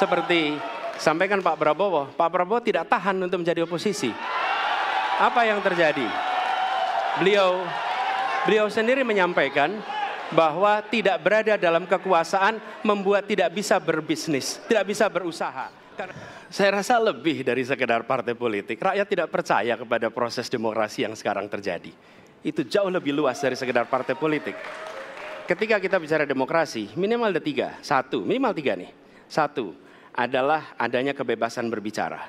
Seperti sampaikan Pak Prabowo, Pak Prabowo tidak tahan untuk menjadi oposisi. Apa yang terjadi? Beliau beliau sendiri menyampaikan bahwa tidak berada dalam kekuasaan membuat tidak bisa berbisnis, tidak bisa berusaha. Saya rasa lebih dari sekedar partai politik. Rakyat tidak percaya kepada proses demokrasi yang sekarang terjadi. Itu jauh lebih luas dari sekedar partai politik. Ketika kita bicara demokrasi, minimal ada tiga. Satu, minimal tiga nih. Satu, adalah adanya kebebasan berbicara.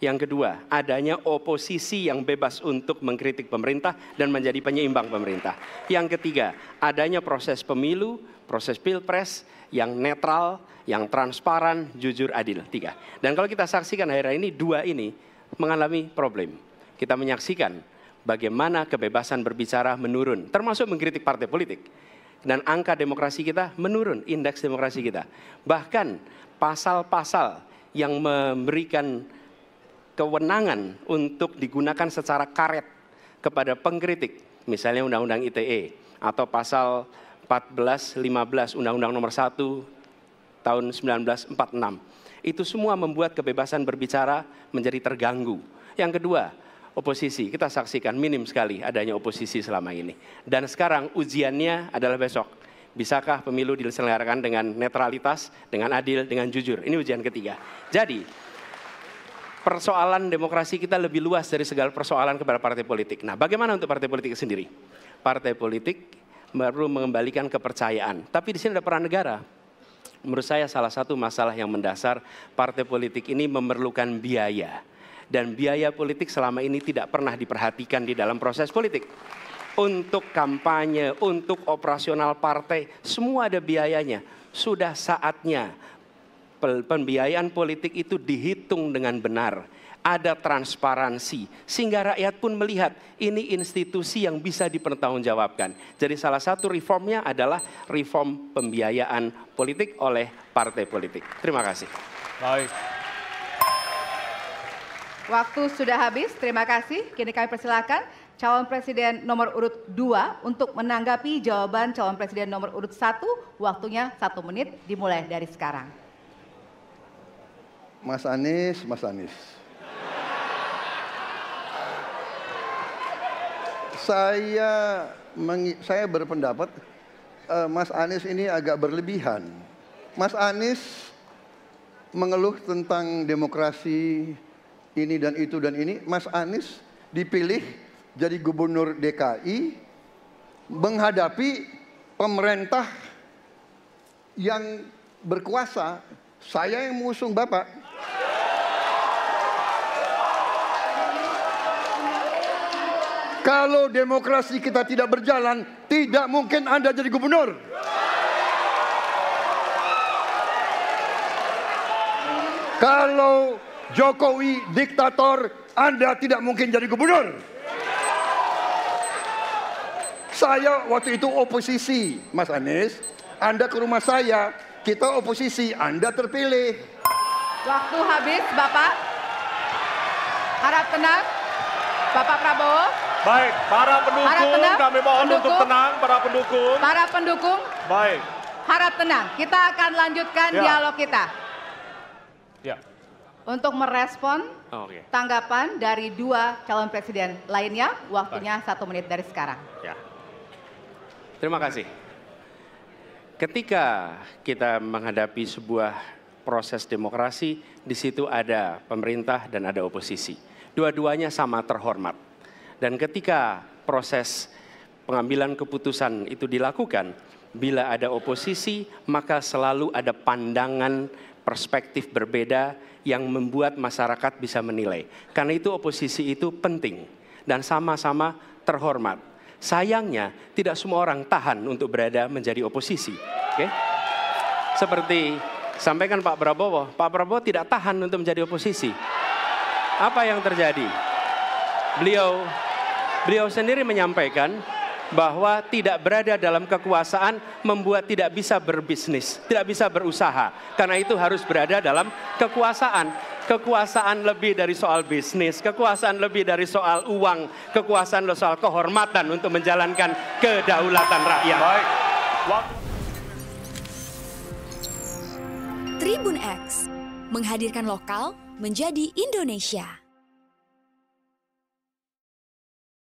Yang kedua, adanya oposisi yang bebas untuk mengkritik pemerintah dan menjadi penyeimbang pemerintah. Yang ketiga, adanya proses pemilu, proses pilpres yang netral, yang transparan, jujur, adil. Tiga. Dan kalau kita saksikan akhirnya ini, dua ini mengalami problem. Kita menyaksikan bagaimana kebebasan berbicara menurun, termasuk mengkritik partai politik dan angka demokrasi kita menurun, indeks demokrasi kita. Bahkan pasal-pasal yang memberikan kewenangan untuk digunakan secara karet kepada pengkritik, misalnya Undang-Undang ITE atau pasal 14, 15 Undang-Undang Nomor 1 tahun 1946. Itu semua membuat kebebasan berbicara menjadi terganggu. Yang kedua, oposisi. Kita saksikan minim sekali adanya oposisi selama ini. Dan sekarang ujiannya adalah besok. Bisakah pemilu diselenggarakan dengan netralitas, dengan adil, dengan jujur? Ini ujian ketiga. Jadi, persoalan demokrasi kita lebih luas dari segala persoalan kepada partai politik. Nah, bagaimana untuk partai politik sendiri? Partai politik baru mengembalikan kepercayaan. Tapi di sini ada peran negara. Menurut saya salah satu masalah yang mendasar partai politik ini memerlukan biaya dan biaya politik selama ini tidak pernah diperhatikan di dalam proses politik. Untuk kampanye, untuk operasional partai, semua ada biayanya. Sudah saatnya pembiayaan politik itu dihitung dengan benar ada transparansi sehingga rakyat pun melihat ini institusi yang bisa dipertanggungjawabkan. Jadi salah satu reformnya adalah reform pembiayaan politik oleh partai politik. Terima kasih. Baik. Waktu sudah habis, terima kasih. Kini kami persilakan calon presiden nomor urut 2 untuk menanggapi jawaban calon presiden nomor urut 1. Waktunya satu menit dimulai dari sekarang. Mas Anies, Mas Anies. saya saya berpendapat uh, Mas Anies ini agak berlebihan. Mas Anies mengeluh tentang demokrasi, ini dan itu dan ini, Mas Anies dipilih jadi gubernur DKI menghadapi pemerintah yang berkuasa. Saya yang mengusung Bapak. Kalau demokrasi kita tidak berjalan, tidak mungkin Anda jadi gubernur. Kalau Jokowi diktator, Anda tidak mungkin jadi gubernur. Saya waktu itu oposisi, Mas Anies. Anda ke rumah saya, kita oposisi, Anda terpilih. Waktu habis, Bapak. Harap tenang, Bapak Prabowo. Baik, para pendukung tenang. kami mohon pendukung. untuk tenang, para pendukung. Para pendukung. Baik. Harap tenang, kita akan lanjutkan ya. dialog kita untuk merespon oh, okay. tanggapan dari dua calon presiden lainnya. Waktunya Baik. satu menit dari sekarang. Ya. Terima kasih. Ketika kita menghadapi sebuah proses demokrasi, di situ ada pemerintah dan ada oposisi. Dua-duanya sama terhormat. Dan ketika proses pengambilan keputusan itu dilakukan, bila ada oposisi, maka selalu ada pandangan perspektif berbeda yang membuat masyarakat bisa menilai. Karena itu oposisi itu penting dan sama-sama terhormat. Sayangnya tidak semua orang tahan untuk berada menjadi oposisi. Oke? Okay? Seperti sampaikan Pak Prabowo, Pak Prabowo tidak tahan untuk menjadi oposisi. Apa yang terjadi? Beliau beliau sendiri menyampaikan bahwa tidak berada dalam kekuasaan membuat tidak bisa berbisnis, tidak bisa berusaha. Karena itu harus berada dalam kekuasaan. Kekuasaan lebih dari soal bisnis, kekuasaan lebih dari soal uang, kekuasaan lebih soal kehormatan untuk menjalankan kedaulatan rakyat. Baik. Tribun X menghadirkan lokal menjadi Indonesia.